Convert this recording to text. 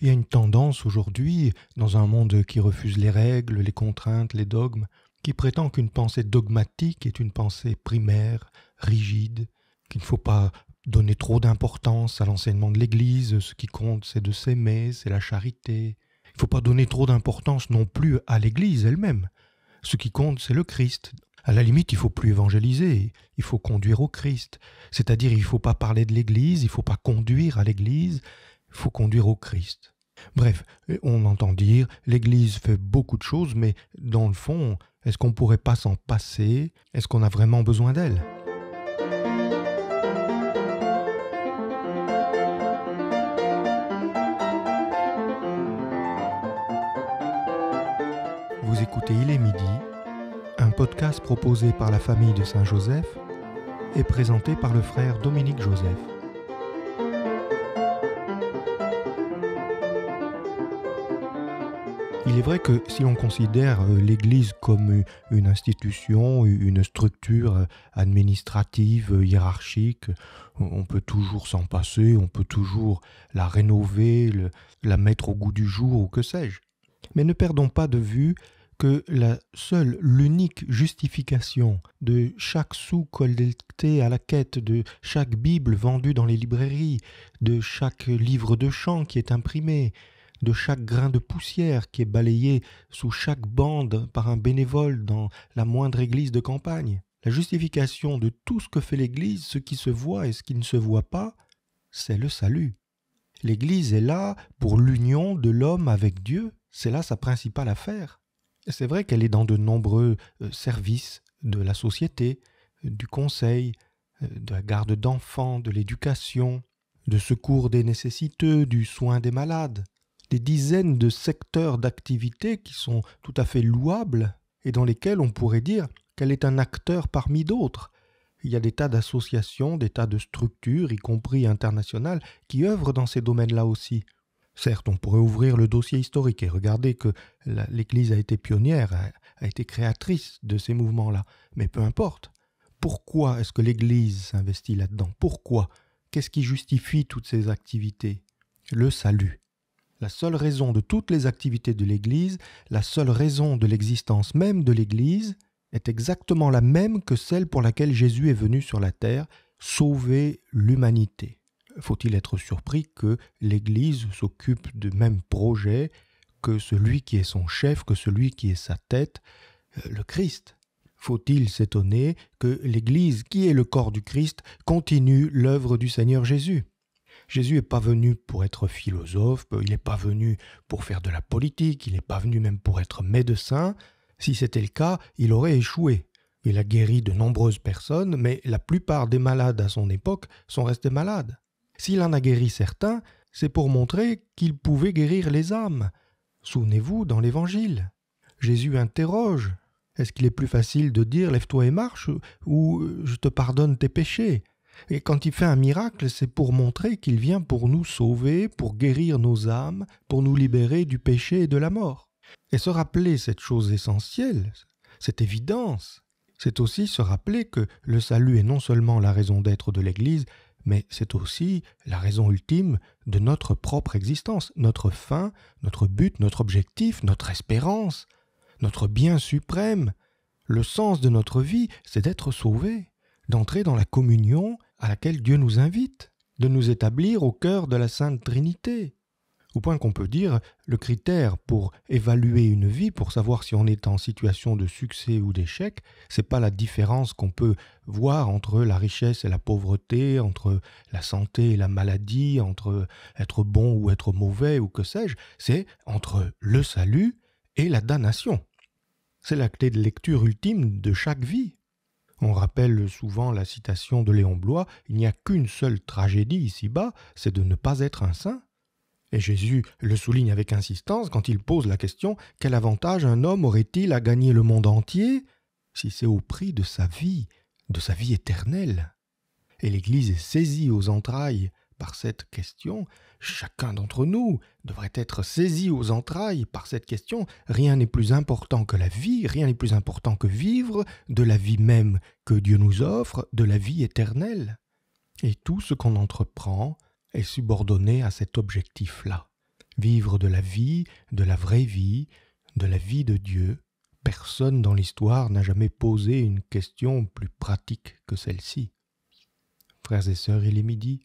Il y a une tendance aujourd'hui, dans un monde qui refuse les règles, les contraintes, les dogmes, qui prétend qu'une pensée dogmatique est une pensée primaire, rigide, qu'il ne faut pas donner trop d'importance à l'enseignement de l'Église, ce qui compte c'est de s'aimer, c'est la charité. Il ne faut pas donner trop d'importance non plus à l'Église elle-même. Ce qui compte c'est le Christ. À la limite, il ne faut plus évangéliser, il faut conduire au Christ. C'est-à-dire, il ne faut pas parler de l'Église, il ne faut pas conduire à l'Église, faut conduire au Christ. Bref, on entend dire, l'Église fait beaucoup de choses, mais dans le fond, est-ce qu'on ne pourrait pas s'en passer Est-ce qu'on a vraiment besoin d'elle Vous écoutez Il est midi, un podcast proposé par la famille de Saint-Joseph et présenté par le frère Dominique Joseph. Il est vrai que si l'on considère euh, l'Église comme euh, une institution, une structure euh, administrative, hiérarchique, on peut toujours s'en passer, on peut toujours la rénover, la mettre au goût du jour ou que sais-je. Mais ne perdons pas de vue que la seule, l'unique justification de chaque sou collecté à la quête, de chaque Bible vendue dans les librairies, de chaque livre de chant qui est imprimé, de chaque grain de poussière qui est balayé sous chaque bande par un bénévole dans la moindre église de campagne. La justification de tout ce que fait l'Église, ce qui se voit et ce qui ne se voit pas, c'est le salut. L'Église est là pour l'union de l'homme avec Dieu, c'est là sa principale affaire. C'est vrai qu'elle est dans de nombreux euh, services de la société, euh, du conseil, euh, de la garde d'enfants, de l'éducation, de secours des nécessiteux, du soin des malades des dizaines de secteurs d'activité qui sont tout à fait louables et dans lesquels on pourrait dire qu'elle est un acteur parmi d'autres. Il y a des tas d'associations, des tas de structures, y compris internationales, qui œuvrent dans ces domaines-là aussi. Certes, on pourrait ouvrir le dossier historique et regarder que l'Église a été pionnière, a été créatrice de ces mouvements-là, mais peu importe. Pourquoi est-ce que l'Église s'investit là-dedans Pourquoi Qu'est-ce qui justifie toutes ces activités Le salut. La seule raison de toutes les activités de l'Église, la seule raison de l'existence même de l'Église, est exactement la même que celle pour laquelle Jésus est venu sur la terre, sauver l'humanité. Faut-il être surpris que l'Église s'occupe du même projet que celui qui est son chef, que celui qui est sa tête, euh, le Christ Faut-il s'étonner que l'Église, qui est le corps du Christ, continue l'œuvre du Seigneur Jésus Jésus n'est pas venu pour être philosophe, il n'est pas venu pour faire de la politique, il n'est pas venu même pour être médecin. Si c'était le cas, il aurait échoué. Il a guéri de nombreuses personnes, mais la plupart des malades à son époque sont restés malades. S'il en a guéri certains, c'est pour montrer qu'il pouvait guérir les âmes. Souvenez-vous, dans l'Évangile, Jésus interroge. Est-ce qu'il est plus facile de dire lève-toi et marche ou je te pardonne tes péchés et quand il fait un miracle, c'est pour montrer qu'il vient pour nous sauver, pour guérir nos âmes, pour nous libérer du péché et de la mort. Et se rappeler cette chose essentielle, cette évidence, c'est aussi se rappeler que le salut est non seulement la raison d'être de l'Église, mais c'est aussi la raison ultime de notre propre existence, notre fin, notre but, notre objectif, notre espérance, notre bien suprême. Le sens de notre vie, c'est d'être sauvé d'entrer dans la communion à laquelle Dieu nous invite, de nous établir au cœur de la Sainte Trinité. Au point qu'on peut dire, le critère pour évaluer une vie, pour savoir si on est en situation de succès ou d'échec, c'est pas la différence qu'on peut voir entre la richesse et la pauvreté, entre la santé et la maladie, entre être bon ou être mauvais ou que sais-je, c'est entre le salut et la damnation. C'est la clé de lecture ultime de chaque vie. On rappelle souvent la citation de Léon Blois Il n'y a qu'une seule tragédie ici-bas, c'est de ne pas être un saint. Et Jésus le souligne avec insistance quand il pose la question Quel avantage un homme aurait-il à gagner le monde entier si c'est au prix de sa vie, de sa vie éternelle Et l'Église est saisie aux entrailles par cette question, chacun d'entre nous devrait être saisi aux entrailles par cette question. Rien n'est plus important que la vie, rien n'est plus important que vivre, de la vie même que Dieu nous offre, de la vie éternelle. Et tout ce qu'on entreprend est subordonné à cet objectif-là. Vivre de la vie, de la vraie vie, de la vie de Dieu. Personne dans l'histoire n'a jamais posé une question plus pratique que celle-ci. Frères et sœurs, il est midi.